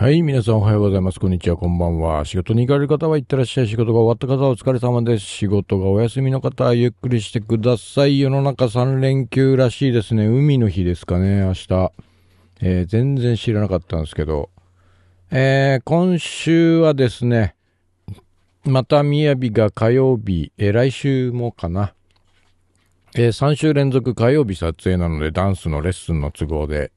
はい、皆さんおはようございます。こんにちは、こんばんは。仕事に行かれる方は行ってらっしゃい。仕事が終わった方はお疲れ様です。仕事がお休みの方はゆっくりしてください。世の中3連休らしいですね。海の日ですかね、明日。えー、全然知らなかったんですけど。えー、今週はですね、また雅が火曜日、えー、来週もかな。えー、3週連続火曜日撮影なので、ダンスのレッスンの都合で、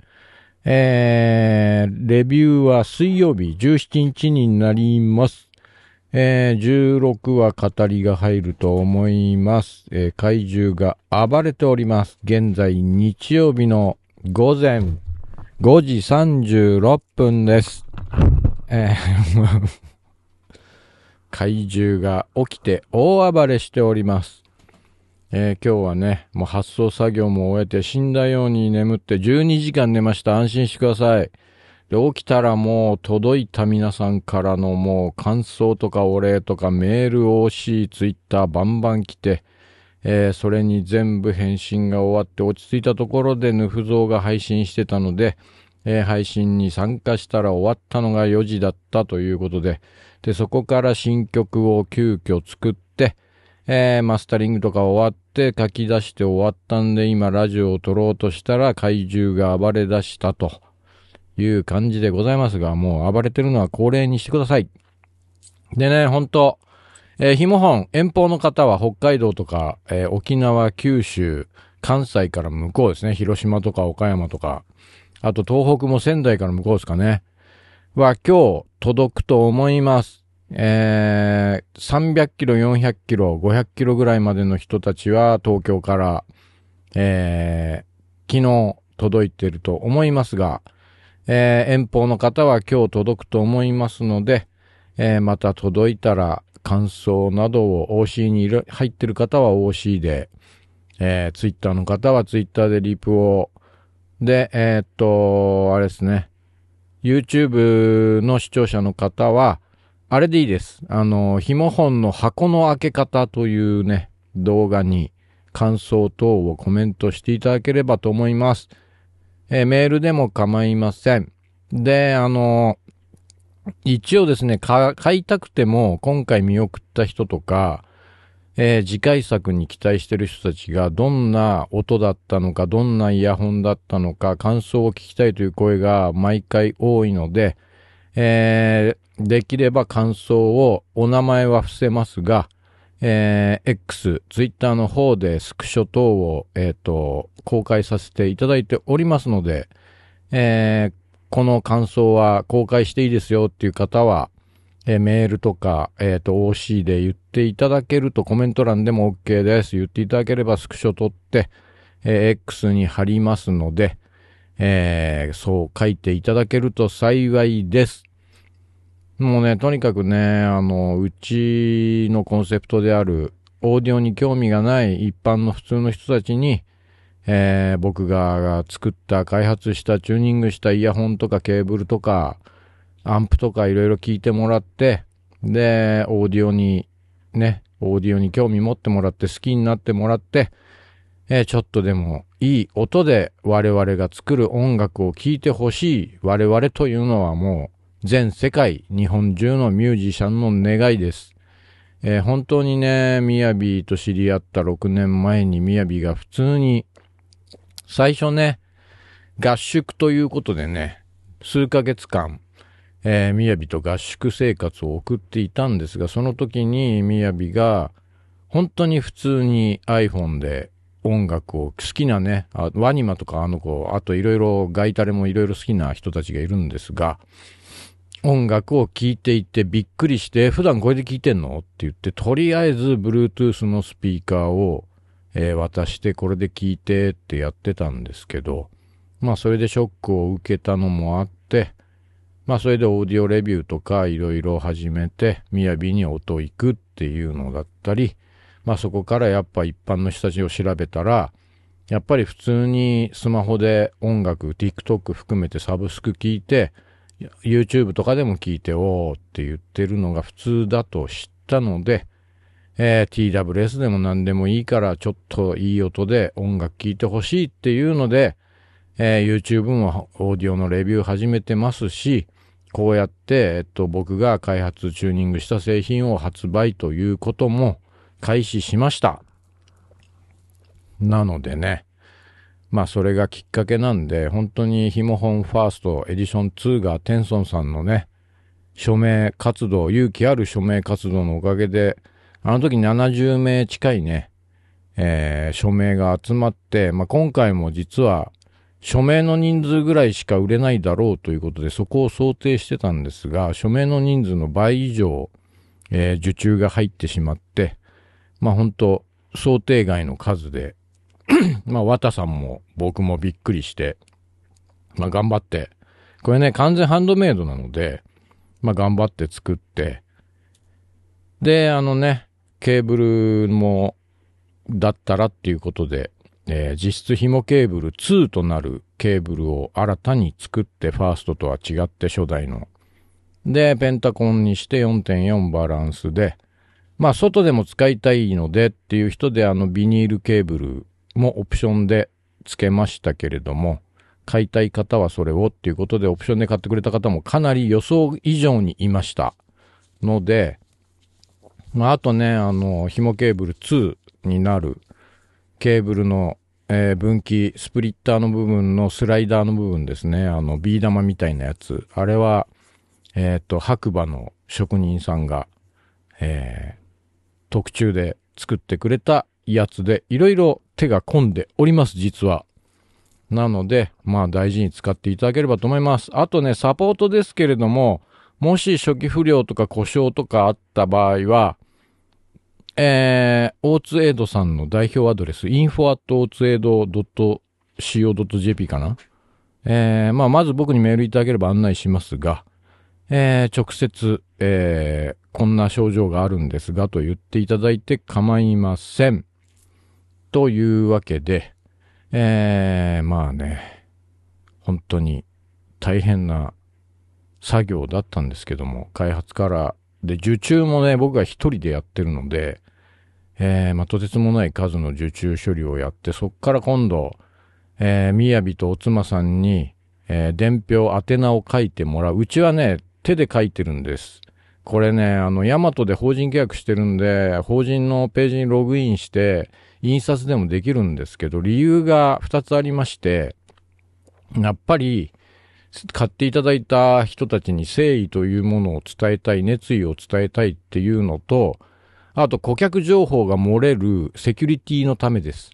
えー、レビューは水曜日17日になります。えー、16は語りが入ると思います。えー、怪獣が暴れております。現在日曜日の午前5時36分です。えー 怪獣が起きて大暴れしております。えー、今日はね、もう発送作業も終えて死んだように眠って12時間寝ました。安心してください。で、起きたらもう届いた皆さんからのもう感想とかお礼とかメール OC、ツイッターバンバン来て、えー、それに全部返信が終わって落ち着いたところでヌフゾウが配信してたので、えー、配信に参加したら終わったのが4時だったということで、で、そこから新曲を急遽作って、えー、マスタリングとか終わって書き出して終わったんで今ラジオを撮ろうとしたら怪獣が暴れ出したという感じでございますが、もう暴れてるのは恒例にしてください。でね、本当えー、ひも本、遠方の方は北海道とか、えー、沖縄、九州、関西から向こうですね。広島とか岡山とか、あと東北も仙台から向こうですかね。は今日届くと思います。えー、300キロ、400キロ、500キロぐらいまでの人たちは東京から、えー、昨日届いてると思いますが、えー、遠方の方は今日届くと思いますので、えー、また届いたら感想などを OC に入ってる方は OC で、えー、Twitter の方は Twitter でリプを、で、えー、っと、あれですね、YouTube の視聴者の方は、あれでいいです。あの、紐本の箱の開け方というね、動画に感想等をコメントしていただければと思います。えメールでも構いません。で、あの、一応ですね、買いたくても今回見送った人とか、えー、次回作に期待してる人たちがどんな音だったのか、どんなイヤホンだったのか、感想を聞きたいという声が毎回多いので、えー、できれば感想を、お名前は伏せますが、えー、X、Twitter の方でスクショ等を、えっ、ー、と、公開させていただいておりますので、えー、この感想は公開していいですよっていう方は、えー、メールとか、えっ、ー、と、OC で言っていただけるとコメント欄でも OK です。言っていただければスクショ取って、えー、X に貼りますので、えー、そう書いていただけると幸いです。もうね、とにかくね、あの、うちのコンセプトである、オーディオに興味がない一般の普通の人たちに、えー、僕が作った開発したチューニングしたイヤホンとかケーブルとかアンプとかいろいろ聞いてもらってでオーディオにねオーディオに興味持ってもらって好きになってもらって、えー、ちょっとでもいい音で我々が作る音楽を聴いてほしい我々というのはもう全世界、日本中のミュージシャンの願いです。えー、本当にね、みやびと知り合った6年前にみやびが普通に、最初ね、合宿ということでね、数ヶ月間、えー、みやびと合宿生活を送っていたんですが、その時にみやびが、本当に普通に iPhone で音楽を好きなね、ワニマとかあの子、あといろいろガイタレもいろいろ好きな人たちがいるんですが、音楽を聴いていてびっくりして、普段これで聴いてんのって言って、とりあえず Bluetooth のスピーカーを、えー、渡してこれで聴いてってやってたんですけど、まあそれでショックを受けたのもあって、まあそれでオーディオレビューとかいろいろ始めて、みやびに音行くっていうのだったり、まあそこからやっぱ一般の人たちを調べたら、やっぱり普通にスマホで音楽、TikTok 含めてサブスク聴いて、YouTube とかでも聞いておーって言ってるのが普通だと知ったので、えー、TWS でも何でもいいからちょっといい音で音楽聴いてほしいっていうので、えー、YouTube もオーディオのレビュー始めてますし、こうやって、えっと、僕が開発、チューニングした製品を発売ということも開始しました。なのでね、まあそれがきっかけなんで、本当にヒモホンファーストエディション2がテンソンさんのね、署名活動、勇気ある署名活動のおかげで、あの時70名近いね、えー、署名が集まって、まあ今回も実は署名の人数ぐらいしか売れないだろうということで、そこを想定してたんですが、署名の人数の倍以上、えー、受注が入ってしまって、まあ本当想定外の数で まあ、綿さんも僕もびっくりして、まあ、頑張って、これね、完全ハンドメイドなので、まあ、頑張って作って、で、あのね、ケーブルも、だったらっていうことで、えー、実質紐ケーブル2となるケーブルを新たに作って、ファーストとは違って初代の。で、ペンタコンにして4.4バランスで、まあ、外でも使いたいのでっていう人で、あの、ビニールケーブルもオプションで付けましたけれども、買いたい方はそれをっていうことでオプションで買ってくれた方もかなり予想以上にいましたので、まあ、あとね、あの、紐ケーブル2になるケーブルの、えー、分岐、スプリッターの部分のスライダーの部分ですね、あの、ビー玉みたいなやつ。あれは、えっ、ー、と、白馬の職人さんが、えー、特注で作ってくれたやつで、いろいろ手が込んでおります、実は。なので、まあ大事に使っていただければと思います。あとね、サポートですけれども、もし初期不良とか故障とかあった場合は、えー、オーツエイドさんの代表アドレス、info.oatsaid.co.jp かな。えー、まあ、まず僕にメールいただければ案内しますが、えー、直接、えー、こんな症状があるんですがと言っていただいて構いません。というわけで、えー、まあね、本当に大変な作業だったんですけども、開発から、で、受注もね、僕が一人でやってるので、えー、まあ、とてつもない数の受注処理をやって、そっから今度、えー、みやびとおつまさんに、えー、伝票宛名を書いてもらう。うちはね、手で書いてるんです。これね、あの、ヤマトで法人契約してるんで、法人のページにログインして、印刷でもできるんですけど、理由が2つありまして、やっぱり、買っていただいた人たちに誠意というものを伝えたい、熱意を伝えたいっていうのと、あと顧客情報が漏れるセキュリティのためです。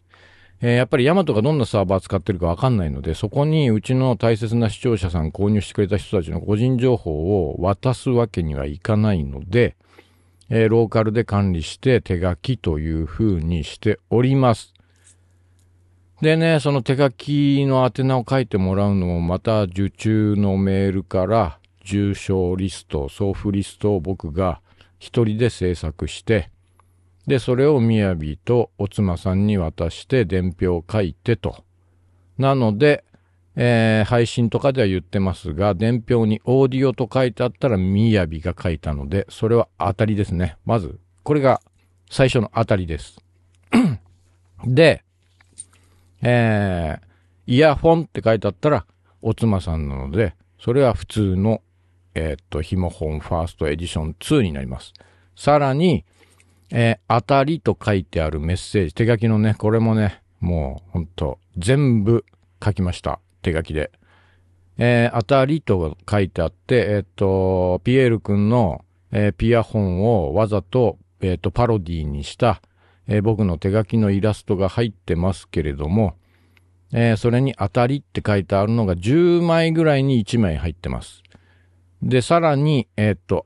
えー、やっぱりヤマトがどんなサーバー使ってるかわかんないので、そこにうちの大切な視聴者さん購入してくれた人たちの個人情報を渡すわけにはいかないので、えー、ローカルで管理して手書きという風にしております。でね、その手書きの宛名を書いてもらうのもまた受注のメールから住所リスト、送付リストを僕が一人で制作して、で、それをみやびとおつまさんに渡して伝票を書いてと。なので、えー、配信とかでは言ってますが、伝票にオーディオと書いてあったら、みやびが書いたので、それは当たりですね。まず、これが最初の当たりです。で、えー、イヤホンって書いてあったら、おつまさんなので、それは普通の、えー、っと、ひもンファーストエディション2になります。さらに、えー、当たりと書いてあるメッセージ、手書きのね、これもね、もう、ほんと、全部書きました。手書きで。えー、あたりと書いてあって、えっ、ー、と、ピエール君の、えー、ピアホンをわざと、えっ、ー、と、パロディにした、えー、僕の手書きのイラストが入ってますけれども、えー、それに当たりって書いてあるのが10枚ぐらいに1枚入ってます。で、さらに、えー、っと、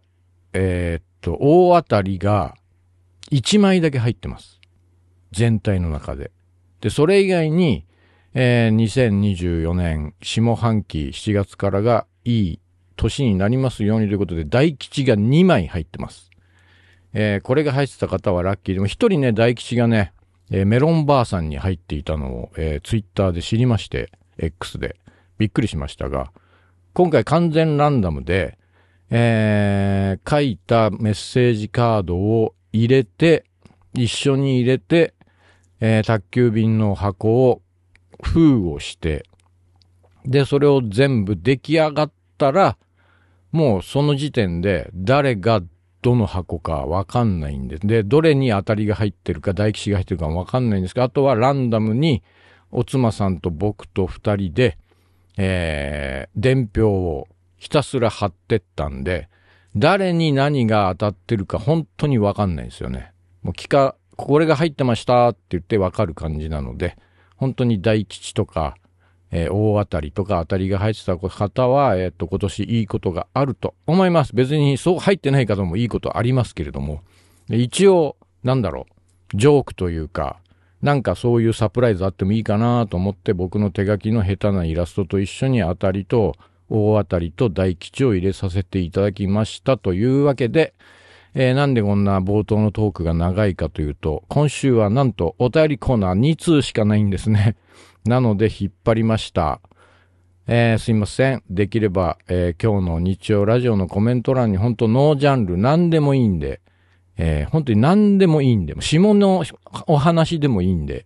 えー、っと、大当たりが1枚だけ入ってます。全体の中で。で、それ以外に、えー、2024年下半期7月からがいい年になりますようにということで、大吉が2枚入ってます。えー、これが入ってた方はラッキーでも、一人ね、大吉がね、えー、メロンバーさんに入っていたのを、えー、ツイッターで知りまして、X で。びっくりしましたが、今回完全ランダムで、えー、書いたメッセージカードを入れて、一緒に入れて、えー、宅急便の箱を封をして、で、それを全部出来上がったら、もうその時点で誰がどの箱かわかんないんです。で、どれに当たりが入ってるか、大吉が入ってるかわかんないんですけど、あとはランダムに、お妻さんと僕と二人で、えー、伝票をひたすら貼ってったんで、誰に何が当たってるか本当にわかんないんですよね。もう聞か、これが入ってましたって言ってわかる感じなので、本当に大吉とか、えー、大当たりとか当たりが入ってた方は、えっ、と、今年いいことがあると思います。別にそう入ってない方もいいことありますけれども、一応、なんだろう、ジョークというか、なんかそういうサプライズあってもいいかなと思って僕の手書きの下手なイラストと一緒に当たりと大当たりと大吉を入れさせていただきましたというわけで、えー、なんでこんな冒頭のトークが長いかというと、今週はなんとお便りコーナー2通しかないんですね。なので引っ張りました。えー、すいません。できれば、えー、今日の日曜ラジオのコメント欄に本当ノージャンル何でもいいんで、えー、本当に何でもいいんで、下のお話でもいいんで、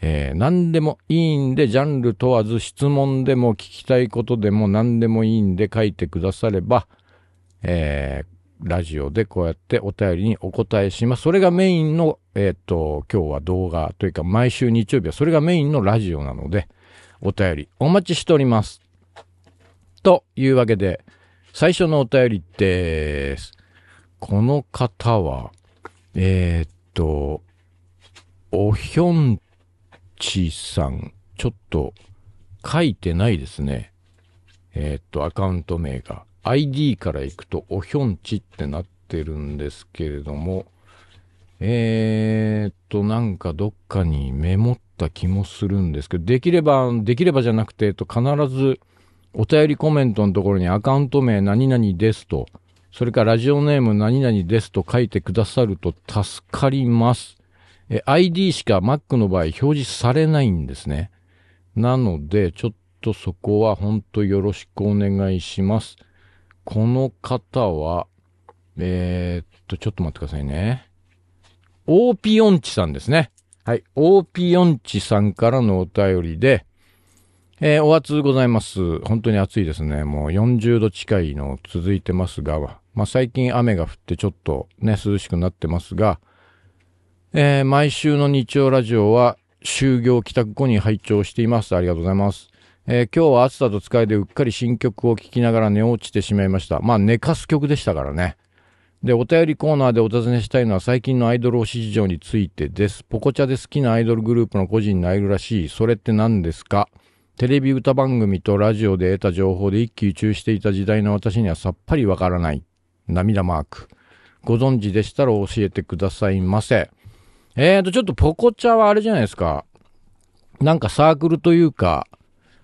えー、何でもいいんで、ジャンル問わず質問でも聞きたいことでも何でもいいんで書いてくだされば、えー、ラジオでこうやってお便りにお答えします。それがメインの、えっ、ー、と、今日は動画というか毎週日曜日はそれがメインのラジオなので、お便りお待ちしております。というわけで、最初のお便りです。この方は、えー、っと、おひょんちさん。ちょっと書いてないですね。えー、っと、アカウント名が。ID から行くと、おひょんちってなってるんですけれども、えー、っと、なんかどっかにメモった気もするんですけど、できれば、できればじゃなくて、えっと、必ずお便りコメントのところにアカウント名何々ですと、それからラジオネーム何々ですと書いてくださると助かります。え、ID しか Mac の場合表示されないんですね。なので、ちょっとそこは本当よろしくお願いします。この方は、えー、っと、ちょっと待ってくださいね。オーピヨンチさんですね。はい。オーピヨンチさんからのお便りで、えー、お熱ございます。本当に暑いですね。もう40度近いの続いてますが、まあ、最近雨が降ってちょっとね、涼しくなってますが、えー、毎週の日曜ラジオは就業帰宅後に拝聴しています。ありがとうございます。えー、今日は暑さと疲れでうっかり新曲を聴きながら寝落ちてしまいました。まあ寝かす曲でしたからね。で、お便りコーナーでお尋ねしたいのは最近のアイドル推し事情についてです。ポコチャで好きなアイドルグループの個人に会えるらしい。それって何ですかテレビ歌番組とラジオで得た情報で一喜一憂していた時代の私にはさっぱりわからない。涙マーク。ご存知でしたら教えてくださいませ。えーと、ちょっとポコチャはあれじゃないですか。なんかサークルというか、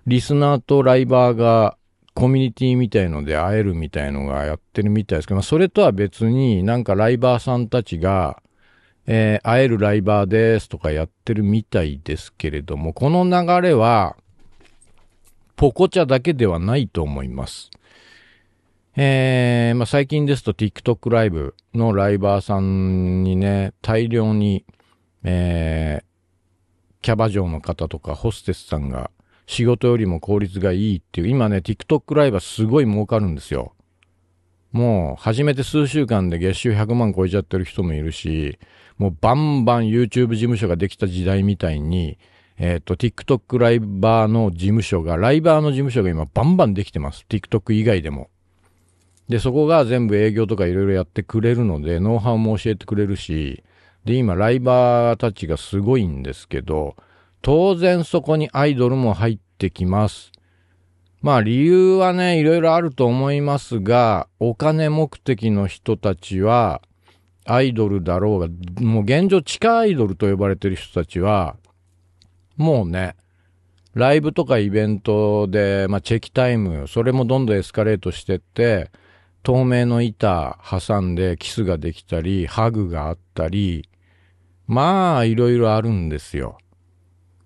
リスナーとライバーがコミュニティみたいので会えるみたいのがやってるみたいですけど、まあ、それとは別になんかライバーさんたちが、えー、会えるライバーですとかやってるみたいですけれども、この流れは、ポコチャだけではないと思います。えー、まあ、最近ですと TikTok ライブのライバーさんにね、大量に、えー、キャバ嬢の方とかホステスさんが仕事よりも効率がいいっていう、今ね、TikTok ライブはすごい儲かるんですよ。もう、初めて数週間で月収100万超えちゃってる人もいるし、もうバンバン YouTube 事務所ができた時代みたいに、えっ、ー、と、TikTok ライバーの事務所が、ライバーの事務所が今バンバンできてます。TikTok 以外でも。で、そこが全部営業とかいろいろやってくれるので、ノウハウも教えてくれるし、で、今、ライバーたちがすごいんですけど、当然そこにアイドルも入ってきます。まあ理由はね、いろいろあると思いますが、お金目的の人たちは、アイドルだろうが、もう現状地下アイドルと呼ばれてる人たちは、もうね、ライブとかイベントで、まあ、チェキタイム、それもどんどんエスカレートしてって、透明の板挟んでキスができたり、ハグがあったり、まあ、いろいろあるんですよ。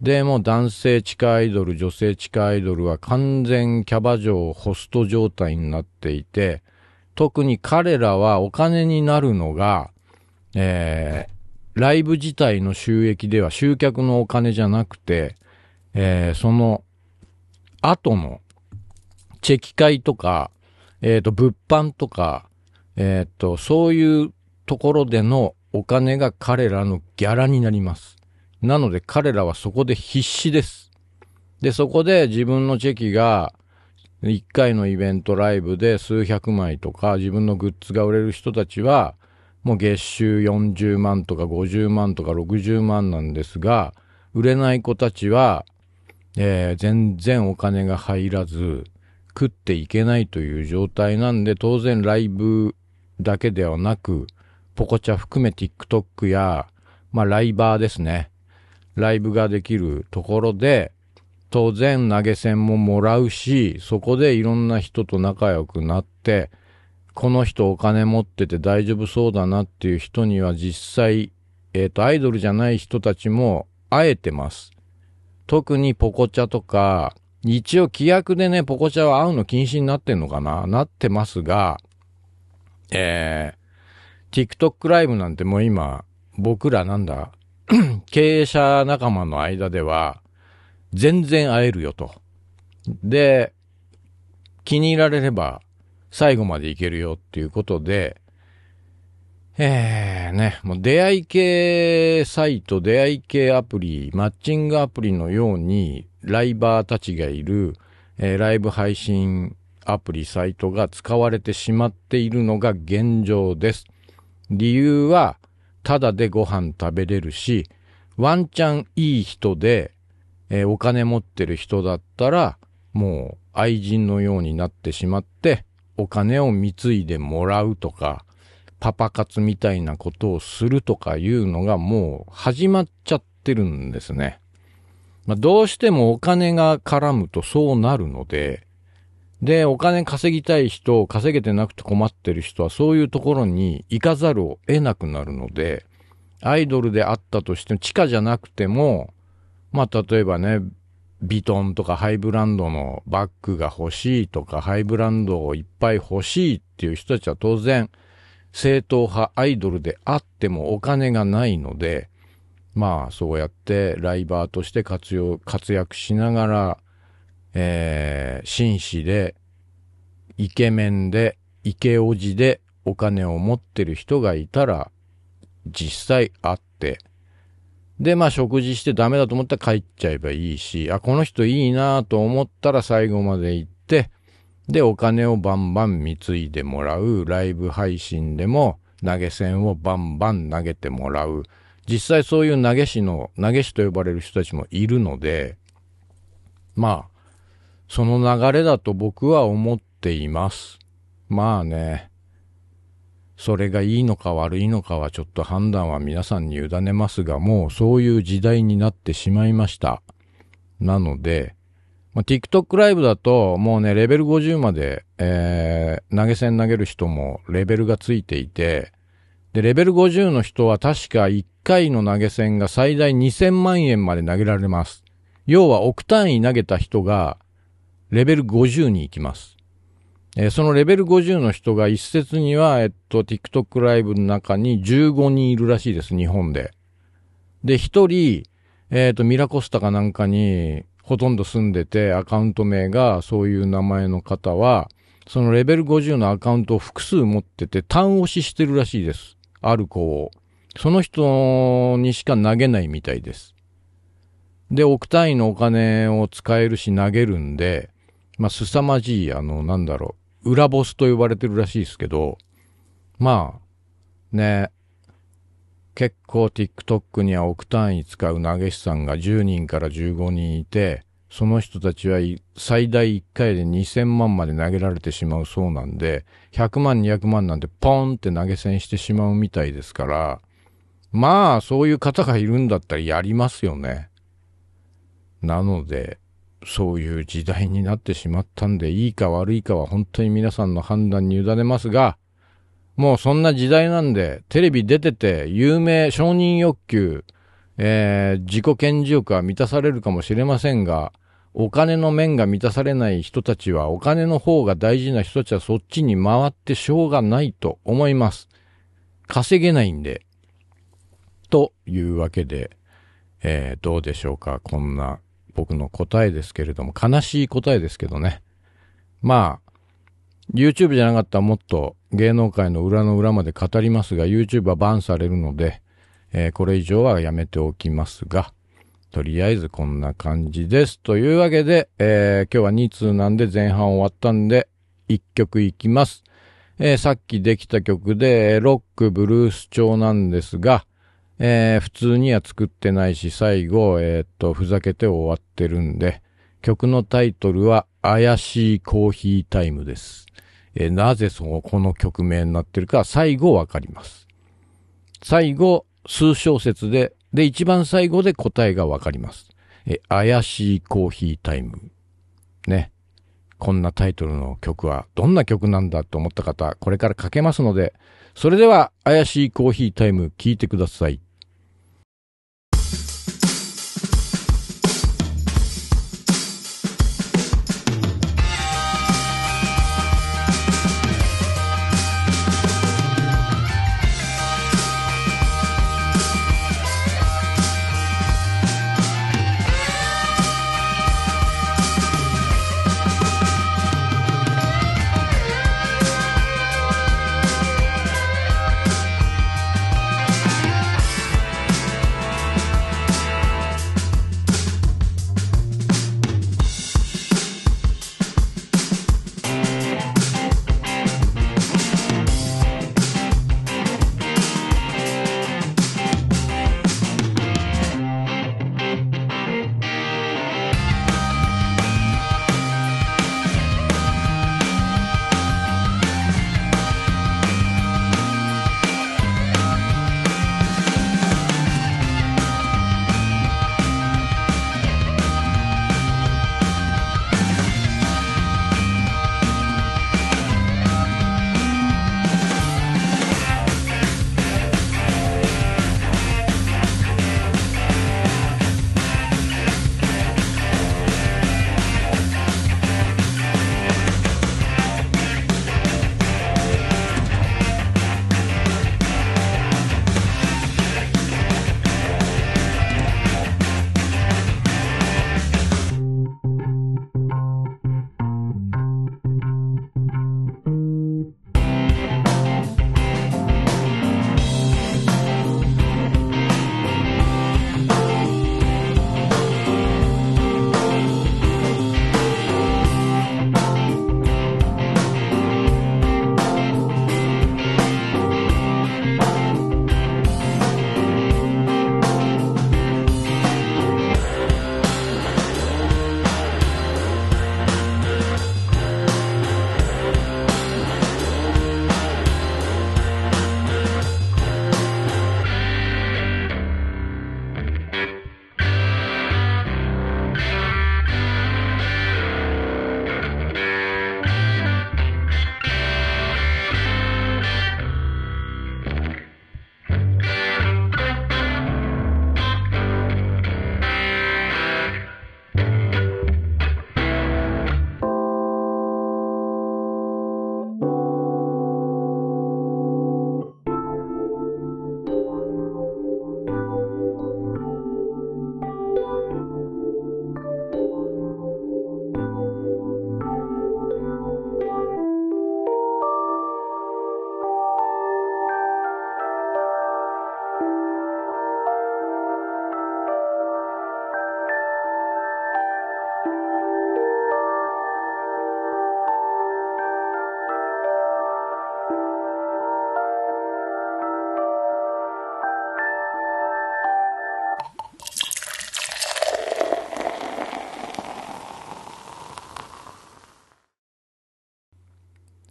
で、もう男性地下アイドル、女性地下アイドルは完全キャバ嬢、ホスト状態になっていて、特に彼らはお金になるのが、えー、ライブ自体の収益では集客のお金じゃなくて、えー、その後のチェキ会とか、えっ、ー、と、物販とか、えっ、ー、と、そういうところでのお金が彼らのギャラになります。なので彼らはそこで必死です。で、そこで自分のチェキが、一回のイベントライブで数百枚とか自分のグッズが売れる人たちは、もう月収40万とか50万とか60万なんですが、売れない子たちは、えー、全然お金が入らず、食っていけないという状態なんで、当然ライブだけではなく、ポコチャ含め TikTok や、まあライバーですね。ライブができるところで、当然投げ銭ももらうし、そこでいろんな人と仲良くなって、この人お金持ってて大丈夫そうだなっていう人には実際、えっ、ー、と、アイドルじゃない人たちも会えてます。特にポコチャとか、一応規約でね、ポコチャは会うの禁止になってんのかななってますが、えー、TikTok ライブなんてもう今、僕らなんだ、経営者仲間の間では、全然会えるよと。で、気に入られれば最後までいけるよっていうことで、えー、ね、もう出会い系サイト、出会い系アプリ、マッチングアプリのように、ライバーたちがいる、えー、ライブ配信アプリ、サイトが使われてしまっているのが現状です。理由は、ただでご飯食べれるし、ワンチャンいい人で、えー、お金持ってる人だったら、もう愛人のようになってしまって、お金を貢いでもらうとか、パパ活みたいなことをするとかいうのがもう始まっちゃってるんですね。まあ、どうしてもお金が絡むとそうなるので、で、お金稼ぎたい人、稼げてなくて困ってる人は、そういうところに行かざるを得なくなるので、アイドルであったとしても、地下じゃなくても、まあ、例えばね、ビトンとかハイブランドのバッグが欲しいとか、ハイブランドをいっぱい欲しいっていう人たちは当然、正統派アイドルであってもお金がないので、まあそうやってライバーとして活用、活躍しながら、えー、紳士で、イケメンで、イケオジでお金を持ってる人がいたら、実際会って、で、まあ食事してダメだと思ったら帰っちゃえばいいし、あ、この人いいなと思ったら最後まで行って、で、お金をバンバン貢いでもらう。ライブ配信でも投げ銭をバンバン投げてもらう。実際そういう投げ師の、投げ師と呼ばれる人たちもいるので、まあ、その流れだと僕は思っています。まあね、それがいいのか悪いのかはちょっと判断は皆さんに委ねますが、もうそういう時代になってしまいました。なので、まあ、TikTok ライブだともうね、レベル50まで、えー、投げ銭投げる人もレベルがついていて、で、レベル50の人は確か1回の投げ銭が最大2000万円まで投げられます。要は億単位投げた人がレベル50に行きます。えー、そのレベル50の人が一説には、えっと、TikTok ライブの中に15人いるらしいです、日本で。で、一人、えっ、ー、と、ミラコスタかなんかに、ほとんど住んでて、アカウント名がそういう名前の方は、そのレベル50のアカウントを複数持ってて、単押ししてるらしいです。ある子を。その人にしか投げないみたいです。で、億単位のお金を使えるし投げるんで、まあ、凄まじい、あの、なんだろう、裏ボスと呼ばれてるらしいですけど、まあ、ね、結構 TikTok には億単位使う投げ師さんが10人から15人いて、その人たちは最大1回で2000万まで投げられてしまうそうなんで、100万200万なんてポンって投げ銭してしまうみたいですから、まあそういう方がいるんだったらやりますよね。なので、そういう時代になってしまったんで、いいか悪いかは本当に皆さんの判断に委ねますが、もうそんな時代なんで、テレビ出てて、有名、承認欲求、えー、自己顕示欲は満たされるかもしれませんが、お金の面が満たされない人たちは、お金の方が大事な人たちはそっちに回ってしょうがないと思います。稼げないんで。というわけで、えー、どうでしょうか、こんな僕の答えですけれども、悲しい答えですけどね。まあ、YouTube じゃなかったらもっと芸能界の裏の裏まで語りますが、YouTube はバンされるので、えー、これ以上はやめておきますが、とりあえずこんな感じです。というわけで、えー、今日は2通なんで前半終わったんで、1曲いきます。えー、さっきできた曲で、ロック、ブルース調なんですが、えー、普通には作ってないし、最後、えー、っと、ふざけて終わってるんで、曲のタイトルは、怪しいコーヒータイムです。えー、なぜその、この曲名になってるか、最後わかります。最後、数小節で、で、一番最後で答えがわかります。え、怪しいコーヒータイム。ね。こんなタイトルの曲はどんな曲なんだと思った方、これから書けますので、それでは怪しいコーヒータイム聴いてください。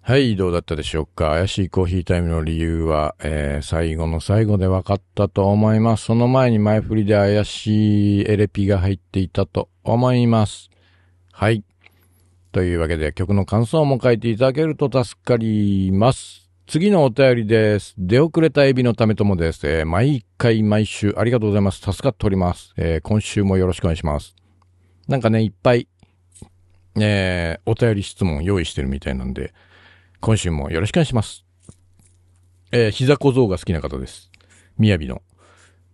はい、どうだったでしょうか怪しいコーヒータイムの理由は、えー、最後の最後で分かったと思います。その前に前振りで怪しいエレピが入っていたと思います。はい。というわけで曲の感想も書いていただけると助かります。次のお便りです。出遅れたエビのためともです。えー、毎回毎週ありがとうございます。助かっております。えー、今週もよろしくお願いします。なんかね、いっぱい、えお便り質問用意してるみたいなんで、今週もよろしくお願いします。えー、膝小僧が好きな方です。みやびの。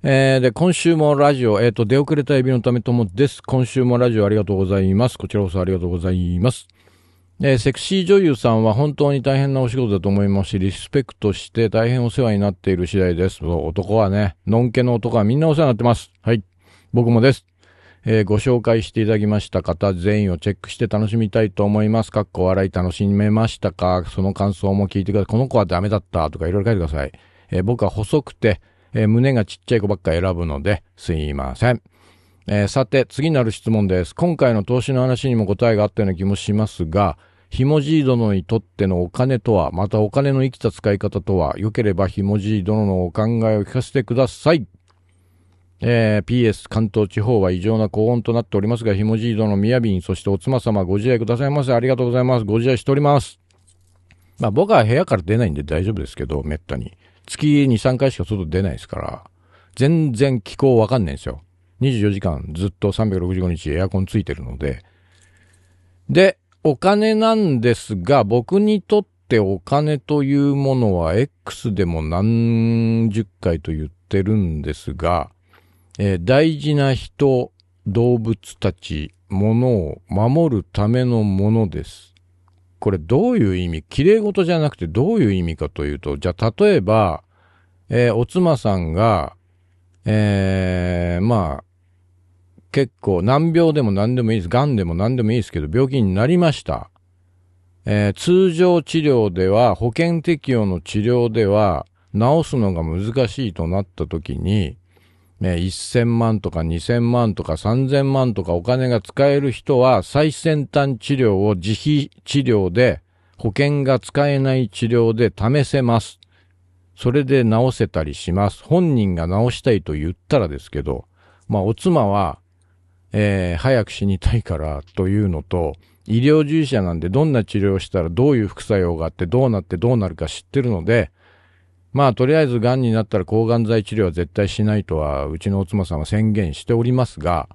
えー、で、今週もラジオ、えっ、ー、と、出遅れたエビのためともです。今週もラジオありがとうございます。こちらこそありがとうございます。えー、セクシー女優さんは本当に大変なお仕事だと思いますし、リスペクトして大変お世話になっている次第です。男はね、のんけの男はみんなお世話になってます。はい。僕もです。えー、ご紹介していただきました方全員をチェックして楽しみたいと思います。かっこ笑い楽しめましたかその感想も聞いてください。この子はダメだったとかいろいろ書いてください。えー、僕は細くて、えー、胸がちっちゃい子ばっか選ぶので、すいません。えー、さて、次なる質問です。今回の投資の話にも答えがあったような気もしますが、ひもじい殿にとってのお金とは、またお金の生きた使い方とは、良ければひもじい殿のお考えを聞かせてください。えー、PS 関東地方は異常な高温となっておりますが、ひもじいどのみやびん、そしてお妻様ご自愛くださいませ。ありがとうございます。ご自愛しております。まあ僕は部屋から出ないんで大丈夫ですけど、めったに。月2、3回しか外出ないですから、全然気候わかんないんですよ。24時間ずっと365日エアコンついてるので。で、お金なんですが、僕にとってお金というものは X でも何十回と言ってるんですが、えー、大事な人、動物たち、ものを守るためのものです。これどういう意味綺麗事じゃなくてどういう意味かというと、じゃあ例えば、えー、お妻さんが、えー、まあ、結構難病でも何でもいいです。癌でも何でもいいですけど、病気になりました。えー、通常治療では、保険適用の治療では、治すのが難しいとなった時に、ね、1000万とか2000万とか3000万とかお金が使える人は最先端治療を自費治療で保険が使えない治療で試せます。それで治せたりします。本人が治したいと言ったらですけど、まあお妻は、えー、早く死にたいからというのと、医療従事者なんでどんな治療をしたらどういう副作用があってどうなってどうなるか知ってるので、まあとりあえずがんになったら抗がん剤治療は絶対しないとはうちのお妻さんは宣言しておりますが、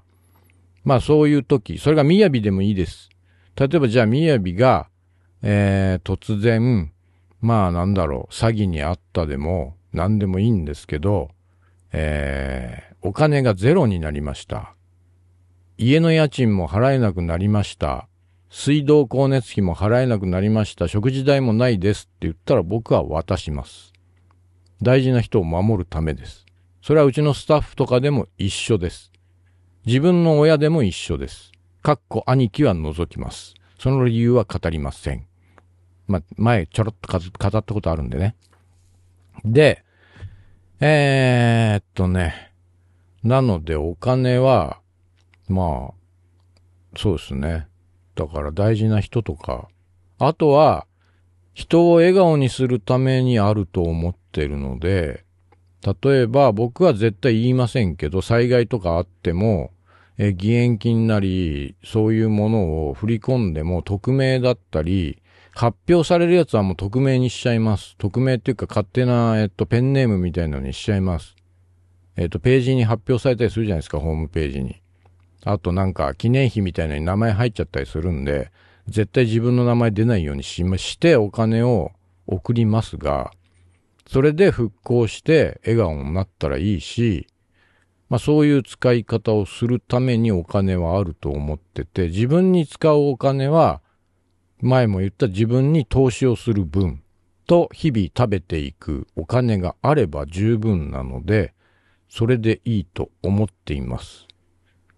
まあそういう時、それが雅でもいいです。例えばじゃあ雅が、えー、突然、まあなんだろう、詐欺にあったでも何でもいいんですけど、えー、お金がゼロになりました。家の家賃も払えなくなりました。水道光熱費も払えなくなりました。食事代もないですって言ったら僕は渡します。大事な人を守るためです。それはうちのスタッフとかでも一緒です。自分の親でも一緒です。かっこ兄貴は除きます。その理由は語りません。ま、前ちょろっと語ったことあるんでね。で、えー、っとね。なのでお金は、まあ、そうですね。だから大事な人とか、あとは、人を笑顔にするためにあると思っってるので、例えば僕は絶対言いませんけど、災害とかあっても、え義援金なり、そういうものを振り込んでも匿名だったり、発表されるやつはもう匿名にしちゃいます。匿名っていうか勝手な、えっと、ペンネームみたいなのにしちゃいます。えっと、ページに発表されたりするじゃないですか、ホームページに。あとなんか記念碑みたいなのに名前入っちゃったりするんで、絶対自分の名前出ないようにししてお金を送りますが、それで復興して笑顔になったらいいし、まあそういう使い方をするためにお金はあると思ってて、自分に使うお金は、前も言った自分に投資をする分と日々食べていくお金があれば十分なので、それでいいと思っています。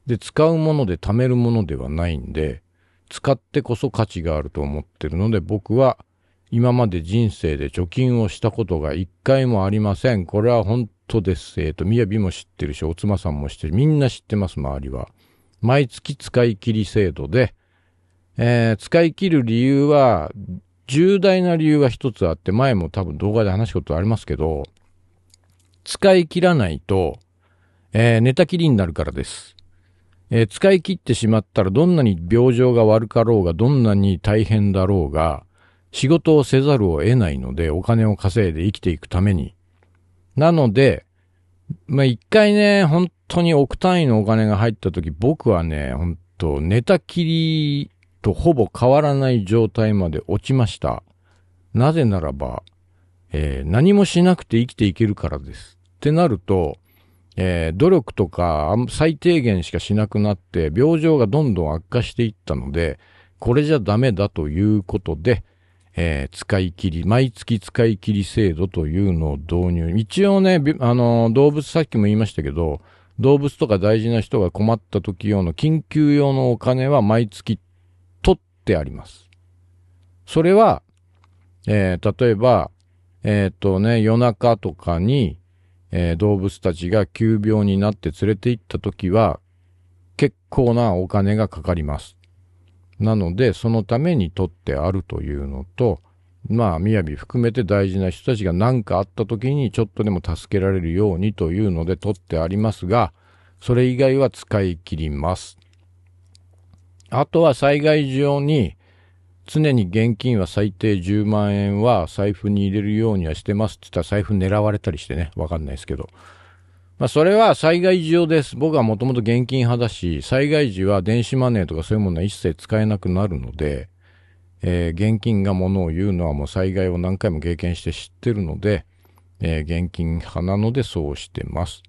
で、使うもので貯めるものではないんで、使ってこそ価値があると思ってるので、僕は今まで人生で貯金をしたことが一回もありません。これは本当です。えっ、ー、と、みやびも知ってるし、おつまさんも知ってる。みんな知ってます、周りは。毎月使い切り制度で、えー、使い切る理由は、重大な理由が一つあって、前も多分動画で話したことありますけど、使い切らないと、えー、寝たきりになるからです。えー、使い切ってしまったらどんなに病状が悪かろうが、どんなに大変だろうが、仕事をせざるを得ないので、お金を稼いで生きていくために。なので、まあ、一回ね、本当に億単位のお金が入った時、僕はね、本当寝たきりとほぼ変わらない状態まで落ちました。なぜならば、えー、何もしなくて生きていけるからです。ってなると、えー、努力とか最低限しかしなくなって病状がどんどん悪化していったので、これじゃダメだということで、えー、使い切り、毎月使い切り制度というのを導入。一応ね、あの、動物、さっきも言いましたけど、動物とか大事な人が困った時用の緊急用のお金は毎月取ってあります。それは、えー、例えば、えっ、とね、夜中とかに、えー、動物たちが急病になって連れて行った時は、結構なお金がかかります。なのでそのために取ってあるというのとまあび含めて大事な人たちが何かあった時にちょっとでも助けられるようにというので取ってありますがそれ以外は使い切ります。あとは災害上に常に現金は最低10万円は財布に入れるようにはしてますって言ったら財布狙われたりしてね、わかんないですけど。まあ、それは災害時用です。僕はもともと現金派だし、災害時は電子マネーとかそういうものは一切使えなくなるので、えー、現金がものを言うのはもう災害を何回も経験して知ってるので、えー、現金派なのでそうしてます。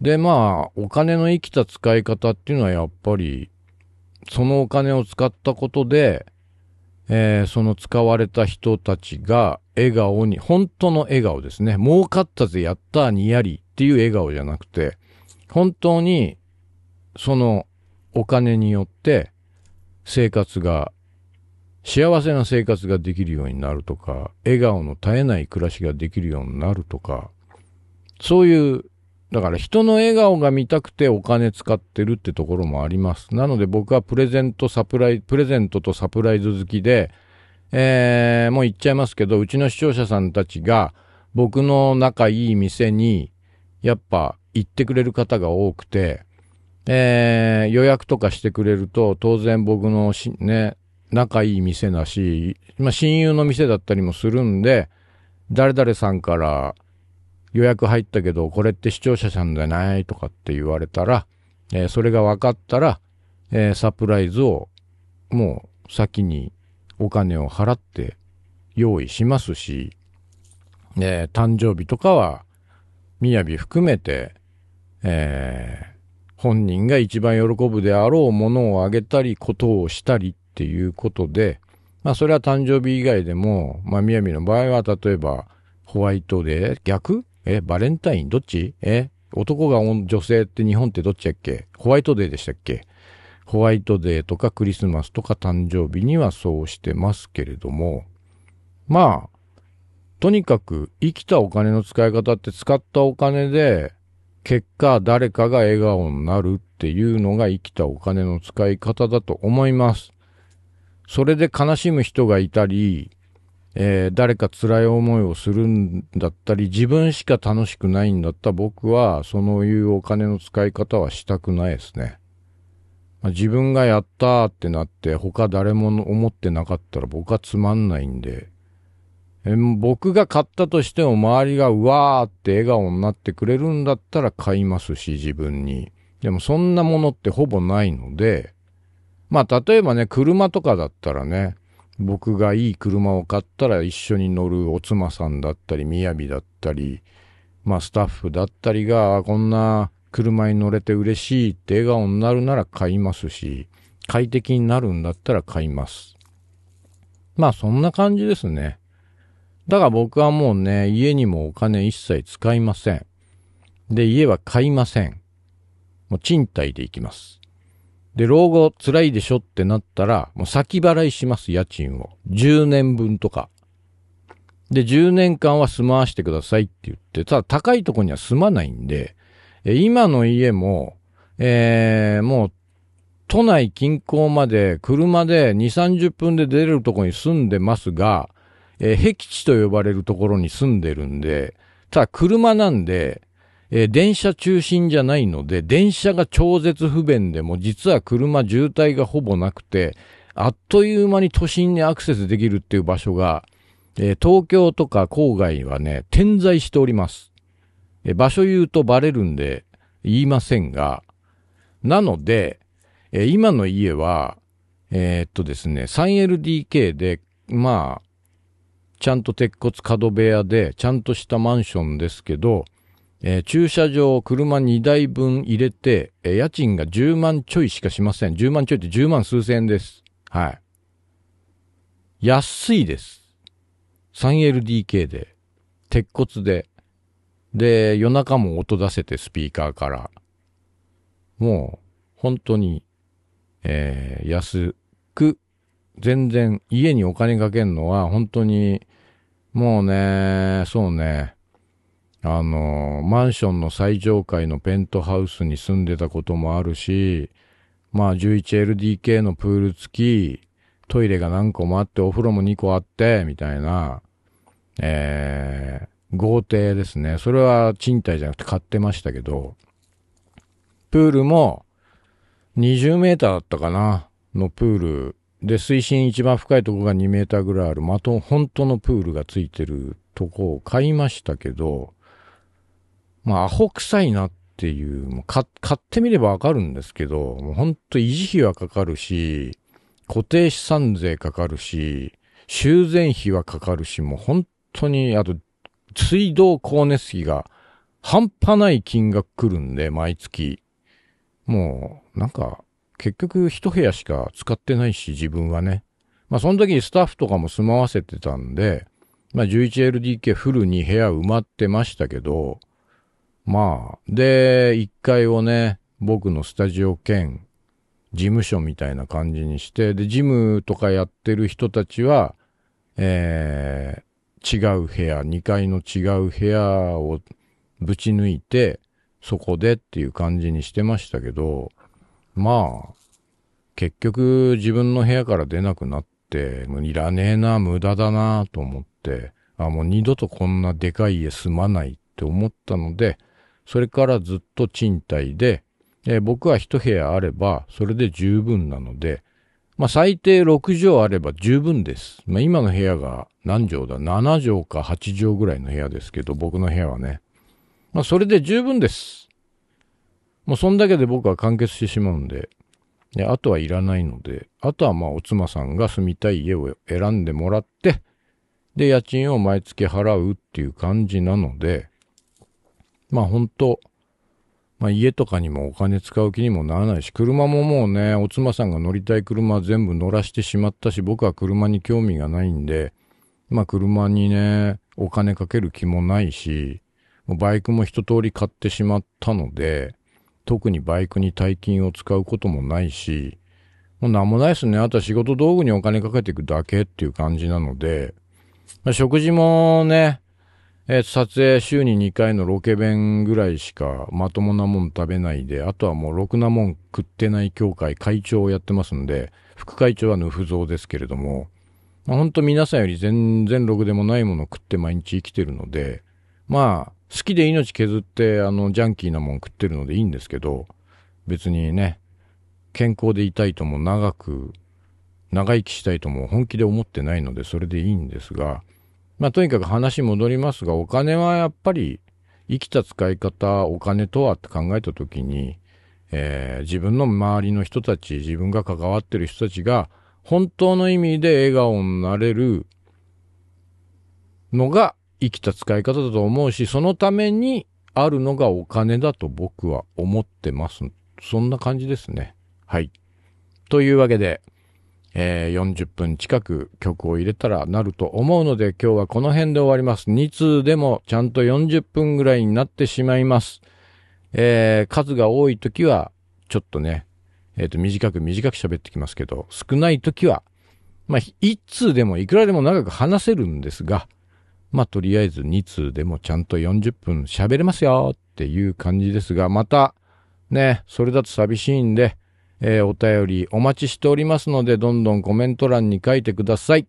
で、まあ、お金の生きた使い方っていうのはやっぱり、そのお金を使ったことで、えー、その使われた人たちが、笑顔に、本当の笑顔ですね。儲かったぜ、やったにやりっていう笑顔じゃなくて、本当に、そのお金によって生活が、幸せな生活ができるようになるとか、笑顔の絶えない暮らしができるようになるとか、そういう、だから人の笑顔が見たくてお金使ってるってところもあります。なので僕はプレゼントサプライ、プレゼントとサプライズ好きで、えー、もう言っちゃいますけど、うちの視聴者さんたちが、僕の仲いい店に、やっぱ行ってくれる方が多くて、えー、予約とかしてくれると、当然僕のし、ね、仲いい店だし、まあ、親友の店だったりもするんで、誰々さんから予約入ったけど、これって視聴者さんじゃないとかって言われたら、えー、それが分かったら、えー、サプライズをもう先にお金を払って用意しますし、えー、誕生日とかは、みやび含めて、えー、本人が一番喜ぶであろうものをあげたり、ことをしたりっていうことで、まあそれは誕生日以外でも、まあみやびの場合は例えば、ホワイトデー逆え、バレンタインどっちえ、男が女性って日本ってどっちやっけホワイトデーでしたっけホワイトデーとかクリスマスとか誕生日にはそうしてますけれども、まあ、とにかく生きたお金の使い方って使ったお金で、結果誰かが笑顔になるっていうのが生きたお金の使い方だと思います。それで悲しむ人がいたり、えー、誰か辛い思いをするんだったり、自分しか楽しくないんだった僕は、そのいうお金の使い方はしたくないですね。ま自分がやったってなって他誰も思ってなかったら僕はつまんないんで、え僕が買ったとしても周りがうわーって笑顔になってくれるんだったら買いますし自分に。でもそんなものってほぼないので、まあ例えばね、車とかだったらね、僕がいい車を買ったら一緒に乗るおつまさんだったり、みやびだったり、まあスタッフだったりが、こんな車に乗れて嬉しいって笑顔になるなら買いますし、快適になるんだったら買います。まあそんな感じですね。だが僕はもうね、家にもお金一切使いません。で、家は買いません。もう賃貸で行きます。で、老後辛いでしょってなったら、もう先払いします、家賃を。10年分とか。で、10年間は住まわしてくださいって言って、ただ高いとこには住まないんで、今の家も、えー、もう、都内近郊まで車で2、30分で出れるところに住んでますが、えー、僻地と呼ばれるところに住んでるんで、ただ車なんで、えー、電車中心じゃないので、電車が超絶不便でも、実は車渋滞がほぼなくて、あっという間に都心にアクセスできるっていう場所が、えー、東京とか郊外はね、点在しております。え場所言うとバレるんで言いませんが、なので、え今の家は、えー、っとですね、3LDK で、まあ、ちゃんと鉄骨角部屋で、ちゃんとしたマンションですけど、えー、駐車場を車2台分入れて、えー、家賃が10万ちょいしかしません。10万ちょいって10万数千円です。はい。安いです。3LDK で、鉄骨で。で、夜中も音出せてスピーカーから。もう、本当に、えー、安く、全然、家にお金かけんのは、本当に、もうね、そうね、あの、マンションの最上階のペントハウスに住んでたこともあるし、まあ 11LDK のプール付き、トイレが何個もあって、お風呂も2個あって、みたいな、えー、豪邸ですね。それは賃貸じゃなくて買ってましたけど、プールも20メーターだったかなのプールで水深一番深いとこが2メーターぐらいある、まと、本当のプールがついてるとこを買いましたけど、まあ、アホ臭いなっていう、もう買ってみればわかるんですけど、もう本当維持費はかかるし、固定資産税かかるし、修繕費はかかるし、もう本当に、あと水道光熱費が半端ない金額来るんで、毎月。もう、なんか、結局一部屋しか使ってないし、自分はね。まあその時にスタッフとかも住まわせてたんで、まあ 11LDK フルに部屋埋まってましたけど、まあ、で、1階をね、僕のスタジオ兼事務所みたいな感じにして、で、ジムとかやってる人たちは、え違う部屋、2階の違う部屋をぶち抜いて、そこでっていう感じにしてましたけど、まあ、結局自分の部屋から出なくなって、もういらねえな、無駄だなと思って、あ、もう二度とこんなでかい家住まないって思ったので、それからずっと賃貸で、え僕は一部屋あれば、それで十分なので、まあ、最低6畳あれば十分です。まあ、今の部屋が何畳だ ?7 畳か8畳ぐらいの部屋ですけど、僕の部屋はね。まあ、それで十分です。もうそんだけで僕は完結してしまうんで。で、あとはいらないので、あとはまあお妻さんが住みたい家を選んでもらって、で、家賃を毎月払うっていう感じなので、まあ本当まあ、家とかにもお金使う気にもならないし、車ももうね、お妻さんが乗りたい車全部乗らしてしまったし、僕は車に興味がないんで、まあ、車にね、お金かける気もないし、バイクも一通り買ってしまったので、特にバイクに大金を使うこともないし、もう何もないですね。あとは仕事道具にお金かけていくだけっていう感じなので、まあ、食事もね、えー、撮影週に2回のロケ弁ぐらいしかまともなもん食べないで、あとはもうろくなもん食ってない協会会長をやってますんで、副会長はヌフゾウですけれども、まあ、ほんと皆さんより全然ろくでもないもの食って毎日生きてるので、まあ、好きで命削ってあのジャンキーなもん食ってるのでいいんですけど、別にね、健康でいたいとも長く、長生きしたいとも本気で思ってないのでそれでいいんですが、まあ、とにかく話戻りますが、お金はやっぱり、生きた使い方、お金とはって考えたときに、えー、自分の周りの人たち、自分が関わってる人たちが、本当の意味で笑顔になれるのが生きた使い方だと思うし、そのためにあるのがお金だと僕は思ってます。そんな感じですね。はい。というわけで、えー、40分近く曲を入れたらなると思うので今日はこの辺で終わります。2通でもちゃんと40分ぐらいになってしまいます。えー、数が多い時はちょっとね、えっ、ー、と短く短く喋ってきますけど、少ない時は、まあ、1通でもいくらでも長く話せるんですが、まあ、とりあえず2通でもちゃんと40分喋れますよっていう感じですが、また、ね、それだと寂しいんで、えー、お便りお待ちしておりますので、どんどんコメント欄に書いてください。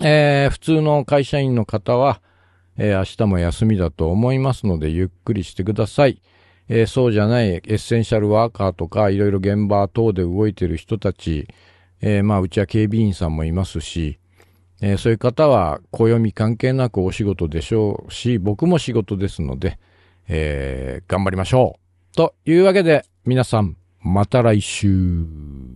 えー、普通の会社員の方は、えー、明日も休みだと思いますので、ゆっくりしてください。えー、そうじゃないエッセンシャルワーカーとか、いろいろ現場等で動いてる人たち、えー、まあ、うちは警備員さんもいますし、えそういう方は、暦関係なくお仕事でしょうし、僕も仕事ですので、え頑張りましょうというわけで、皆さん、また来週。